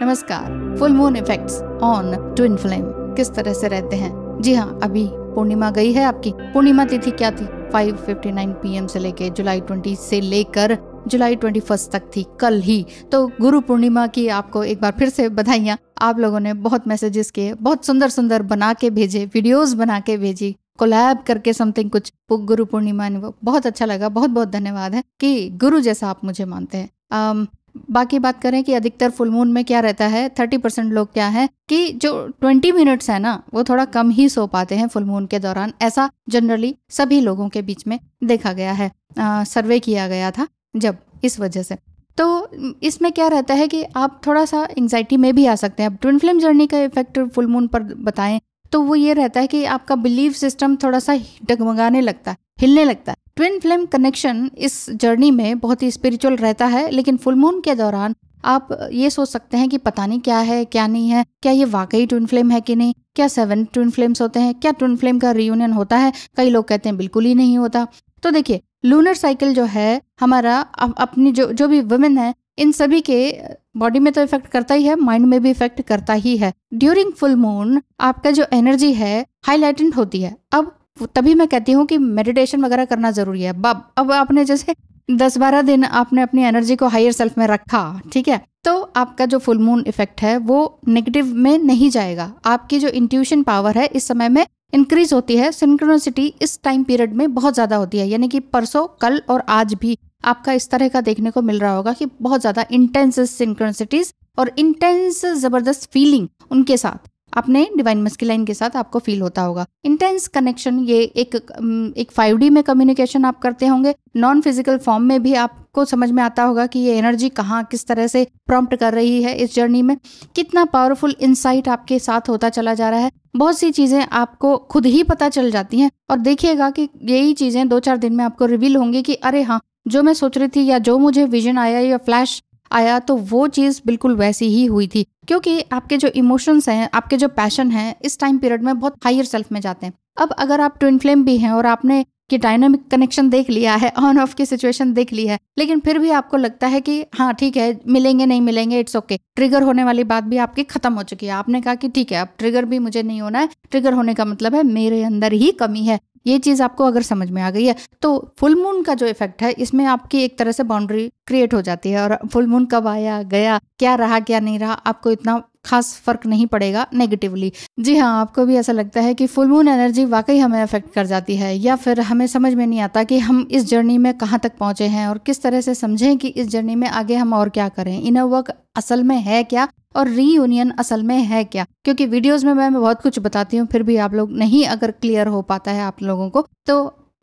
नमस्कार full moon effects on twin flame किस तरह से रहते हैं जी हाँ अभी पूर्णिमा गई है आपकी पूर्णिमा तिथि क्या थी 5:59 पीएम से लेके जुलाई 20 से लेकर जुलाई 21 तक थी कल ही तो गुरु पूर्णिमा की आपको एक बार फिर से बधाइयाँ आप लोगों ने बहुत मैसेजेस किए बहुत सुंदर सुंदर बना के भेजे वीडियोस बना के भेजी कोलैब करके समथिंग कुछ गुरु पूर्णिमा बहुत अच्छा लगा बहुत बहुत धन्यवाद है कि गुरु जैसा आप मुझे मानते हैं बाकी बात करें कि अधिकतर फुल मून में क्या रहता है थर्टी परसेंट लोग क्या है कि जो ट्वेंटी मिनट्स है ना वो थोड़ा कम ही सो पाते हैं फुल मून के दौरान ऐसा जनरली सभी लोगों के बीच में देखा गया है आ, सर्वे किया गया था जब इस वजह से तो इसमें क्या रहता है कि आप थोड़ा सा एंगजाइटी में भी आ सकते हैं अब ट्विन फ्लेम जर्नी का इफेक्ट फुल मून पर बताएं तो वो ये रहता है कि आपका बिलीव सिस्टम थोड़ा सा डगमगाने लगता है हिलने लगता है ट्विन फ्लेम कनेक्शन इस जर्नी में बहुत ही स्पिरिचुअल रहता है लेकिन फुल मून के दौरान आप ये सोच सकते हैं कि पता नहीं क्या है क्या नहीं है क्या ये वाकई ट्विन फ्लेम है कि नहीं क्या सेवन ट्विन फ्लेम्स होते हैं क्या ट्विन फ्लेम का रियूनियन होता है कई लोग कहते हैं बिल्कुल ही नहीं होता तो देखिए लूनर साइकिल जो है हमारा अप, अपनी जो जो भी वुमेन है इन सभी के बॉडी में तो इफेक्ट करता ही है माइंड में भी इफेक्ट करता ही है ड्यूरिंग फुल मून आपका जो एनर्जी है हाईलाइटेंट होती है अब तभी मैं कहती हूँ कि मेडिटेशन वगैरह करना ज़रूरी है बब अब आपने जैसे दस बारह दिन आपने अपनी एनर्जी को हायर सेल्फ में रखा ठीक है तो आपका जो फुल मून इफेक्ट है वो नेगेटिव में नहीं जाएगा आपकी जो इंट्यूशन पावर है इस समय में इंक्रीज होती है सिंक्रोनसिटी इस टाइम पीरियड में बहुत ज़्यादा होती है यानी कि परसों कल और आज भी आपका इस तरह का देखने को मिल रहा होगा कि बहुत ज़्यादा इंटेंस सिंक्रोनसिटीज और इंटेंस ज़बरदस्त फीलिंग उनके साथ अपने डिवाइन मस्किलाइन के साथ आपको फील होता होगा इंटेंस कनेक्शन ये एक एक फाइव में कम्युनिकेशन आप करते होंगे नॉन फिजिकल फॉर्म में भी आपको समझ में आता होगा कि ये एनर्जी कहाँ किस तरह से प्रॉम्प्ट कर रही है इस जर्नी में कितना पावरफुल इंसाइट आपके साथ होता चला जा रहा है बहुत सी चीज़ें आपको खुद ही पता चल जाती हैं और देखिएगा कि यही चीज़ें दो चार दिन में आपको रिवील होंगी कि अरे हाँ जो मैं सोच रही थी या जो मुझे विजन आया या फ्लैश आया तो वो चीज़ बिल्कुल वैसी ही हुई थी क्योंकि आपके जो इमोशंस हैं आपके जो पैशन हैं इस टाइम पीरियड में बहुत हायर सेल्फ में जाते हैं अब अगर आप ट्विन फ्लेम भी हैं और आपने कि डायनामिक कनेक्शन देख लिया है ऑन ऑफ की सिचुएशन देख ली है लेकिन फिर भी आपको लगता है कि हाँ ठीक है मिलेंगे नहीं मिलेंगे इट्स ओके ट्रिगर होने वाली बात भी आपकी खत्म हो चुकी है आपने कहा कि ठीक है अब ट्रिगर भी मुझे नहीं होना है ट्रिगर होने का मतलब है मेरे अंदर ही कमी है ये चीज़ आपको अगर समझ में आ गई है तो फुल मून का जो इफेक्ट है इसमें आपकी एक तरह से बाउंड्री क्रिएट हो जाती है और फुल मून कब आया गया क्या रहा क्या नहीं रहा आपको इतना खास फर्क नहीं पड़ेगा नेगेटिवली जी हाँ आपको भी ऐसा लगता है कि फुल मून एनर्जी वाकई हमें अफेक्ट कर जाती है या फिर हमें समझ में नहीं आता कि हम इस जर्नी में कहाँ तक पहुँचे हैं और किस तरह से समझें कि इस जर्नी में आगे हम और क्या करें इन वर्क असल में है क्या और रीयूनियन असल में है क्या क्योंकि वीडियोस में मैं बहुत कुछ बताती हूँ फिर भी आप लोग नहीं अगर क्लियर हो पाता है आप लोगों को तो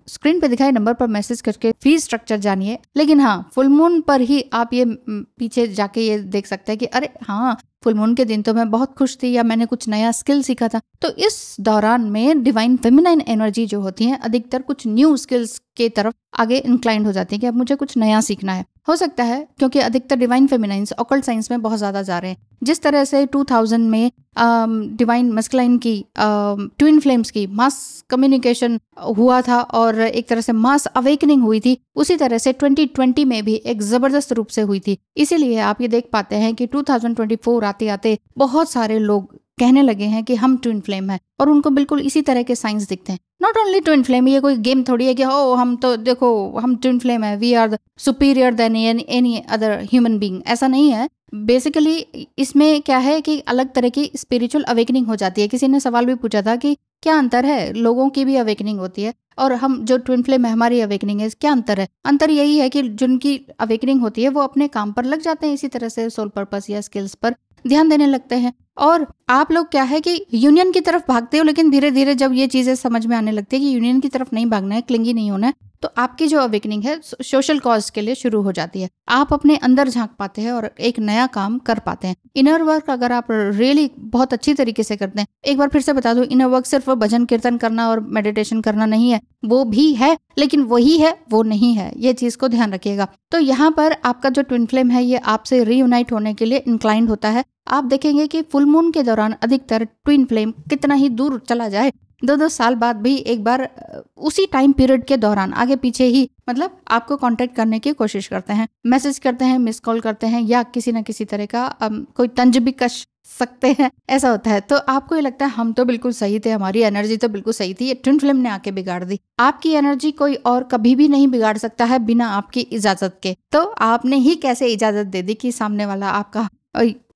स्क्रीन पे दिखाए नंबर पर मैसेज करके फी स्ट्रक्चर जानिए लेकिन हाँ फुल मून पर ही आप ये पीछे जाके ये देख सकते हैं कि अरे हाँ फुलमून के दिन तो मैं बहुत खुश थी या मैंने कुछ नया स्किल सीखा था तो इस दौरान में डिवाइन फेमिनाइन एनर्जी जो होती है अधिकतर कुछ न्यू स्किल्स के तरफ आगे इंक्लाइंड हो जाती है कि अब मुझे कुछ नया सीखना है हो सकता है क्योंकि अधिकतर डिवाइन फेमिनाइंस ऑकल्ट साइंस में बहुत ज़्यादा जा रहे हैं जिस तरह से 2000 में डिवाइन मस्कलाइन की ट्विन फ्लेम्स की मास कम्युनिकेशन हुआ था और एक तरह से मास अवेकनिंग हुई थी उसी तरह से 2020 में भी एक ज़बरदस्त रूप से हुई थी इसीलिए आप ये देख पाते हैं कि 2024 आते आते बहुत सारे लोग कहने लगे हैं कि हम ट्विन फ्लेम हैं और उनको बिल्कुल इसी तरह के साइंस दिखते हैं नॉट ओनली ट्विन फ्लेम ये कोई गेम थोड़ी है कि हो हम तो देखो हम ट्विन फ्लेम है we are superior than any other human being ऐसा नहीं है बेसिकली इसमें क्या है कि अलग तरह की स्पिरिचुअल अवेकनिंग हो जाती है किसी ने सवाल भी पूछा था कि क्या अंतर है लोगों की भी अवेकनिंग होती है और हम जो ट्विन फ्लेम है हमारी अवेकनिंग है क्या अंतर है अंतर यही है कि जिनकी अवेकनिंग होती है वो अपने काम पर लग जाते हैं इसी तरह से सोल पर्पस या स्किल्स पर ध्यान देने लगते हैं और आप लोग क्या है कि यूनियन की तरफ भागते हो लेकिन धीरे धीरे जब ये चीज़ें समझ में आने लगती है कि यूनियन की तरफ नहीं भागना है क्लिंगी नहीं होना है तो आपकी जो अवेकनिंग है सोशल कॉज के लिए शुरू हो जाती है आप अपने अंदर झांक पाते हैं और एक नया काम कर पाते हैं इनर वर्क अगर आप रियली बहुत अच्छी तरीके से करते हैं एक बार फिर से बता दू इनर वर्क सिर्फ भजन कीर्तन करना और मेडिटेशन करना नहीं है वो भी है लेकिन वही है वो नहीं है ये चीज़ को ध्यान रखिएगा तो यहाँ पर आपका जो ट्विन फ्लेम है ये आपसे रीयूनाइट होने के लिए इंक्लाइंड होता है आप देखेंगे कि फुल मून के दौरान अधिकतर ट्विन फ्लेम कितना ही दूर चला जाए दो दो साल बाद भी एक बार उसी टाइम पीरियड के दौरान आगे पीछे ही मतलब आपको कांटेक्ट करने की कोशिश करते हैं मैसेज करते हैं मिस कॉल करते हैं या किसी न किसी तरह का कोई तंज भी कश सकते हैं ऐसा होता है तो आपको ये लगता है हम तो बिल्कुल सही थे हमारी एनर्जी तो बिल्कुल सही थी ये ट्विन फिल्म ने आके बिगाड़ दी आपकी एनर्जी कोई और कभी भी नहीं बिगाड़ सकता है बिना आपकी इजाजत के तो आपने ही कैसे इजाजत दे दी कि सामने वाला आपका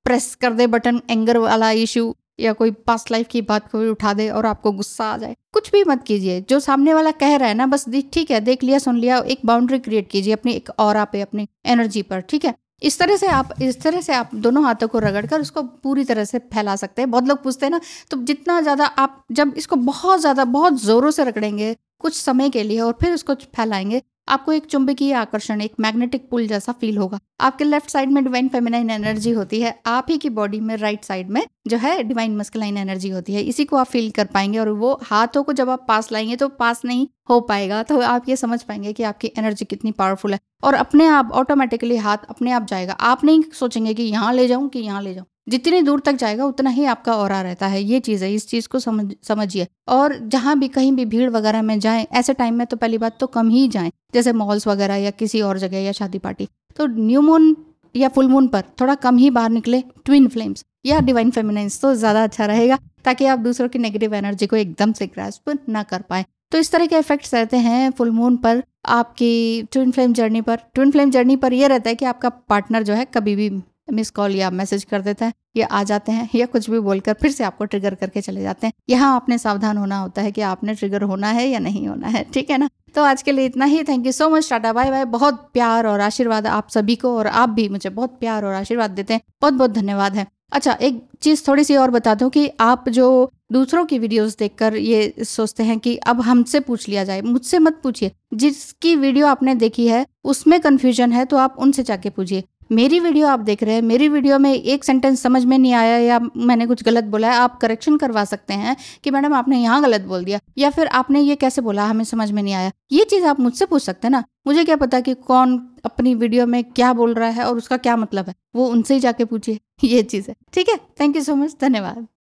प्रेस कर दे बटन एंगर वाला इशू या कोई पास्ट लाइफ की बात कोई उठा दे और आपको गुस्सा आ जाए कुछ भी मत कीजिए जो सामने वाला कह रहा है ना बस ठीक है देख लिया सुन लिया एक बाउंड्री क्रिएट कीजिए अपनी एक और पे अपनी एनर्जी पर ठीक है इस तरह से आप इस तरह से आप दोनों हाथों को रगड़ कर उसको पूरी तरह से फैला सकते हैं बहुत लोग पूछते हैं ना तो जितना ज़्यादा आप जब इसको बहुत ज़्यादा बहुत ज़ोरों से रगड़ेंगे कुछ समय के लिए और फिर उसको फैलाएंगे आपको एक चुंबकीय आकर्षण एक मैग्नेटिक पुल जैसा फील होगा आपके लेफ्ट साइड में डिवाइन फेमिनाइन एनर्जी होती है आप ही की बॉडी में राइट साइड में जो है डिवाइन मस्कलाइन एनर्जी होती है इसी को आप फील कर पाएंगे और वो हाथों को जब आप पास लाएंगे तो पास नहीं हो पाएगा तो आप ये समझ पाएंगे कि आपकी एनर्जी कितनी पावरफुल है और अपने आप ऑटोमेटिकली हाथ अपने आप जाएगा आप नहीं सोचेंगे कि यहाँ ले जाऊँ कि यहाँ ले जाऊँ जितनी दूर तक जाएगा उतना ही आपका और रहता है ये चीज़ है इस चीज़ को समझ समझिए और जहाँ भी कहीं भी भीड़ वगैरह में जाएं ऐसे टाइम में तो पहली बात तो कम ही जाएं जैसे मॉल्स वगैरह या किसी और जगह या शादी पार्टी तो न्यू मून या फुल मून पर थोड़ा कम ही बाहर निकले ट्विन फ्लेम्स या डिवाइन फेमिनेंस तो ज़्यादा अच्छा रहेगा ताकि आप दूसरों की नेगेटिव एनर्जी को एकदम से ग्रास्प ना कर पाए तो इस तरह के इफेक्ट्स रहते हैं फुल मून पर आपकी ट्विन फ्लेम जर्नी पर ट्विन फ्लेम जर्नी पर यह रहता है कि आपका पार्टनर जो है कभी भी मिस कॉल या मैसेज कर देता है या आ जाते हैं या कुछ भी बोलकर फिर से आपको ट्रिगर करके चले जाते हैं यहाँ आपने सावधान होना होता है कि आपने ट्रिगर होना है या नहीं होना है ठीक है ना तो आज के लिए इतना ही thank you so much tata bye bye बहुत प्यार और आशीर्वाद आप सभी को और आप भी मुझे बहुत प्यार और आशीर्वाद देते हैं बहुत बहुत धन्यवाद है अच्छा एक चीज़ थोड़ी सी और बता दूं कि आप जो दूसरों की वीडियोस देखकर ये सोचते हैं कि अब हमसे पूछ लिया जाए मुझसे मत पूछिए जिसकी वीडियो आपने देखी है उसमें कन्फ्यूजन है तो आप उनसे जाके पूछिए मेरी वीडियो आप देख रहे हैं मेरी वीडियो में एक सेंटेंस समझ में नहीं आया या मैंने कुछ गलत बोला है आप करेक्शन करवा सकते हैं कि मैडम आपने यहाँ गलत बोल दिया या फिर आपने ये कैसे बोला हमें समझ में नहीं आया ये चीज़ आप मुझसे पूछ सकते हैं ना मुझे क्या पता कि कौन अपनी वीडियो में क्या बोल रहा है और उसका क्या मतलब है वो उनसे ही जाके पूछिए ये चीज़ है ठीक है थैंक यू सो मच धन्यवाद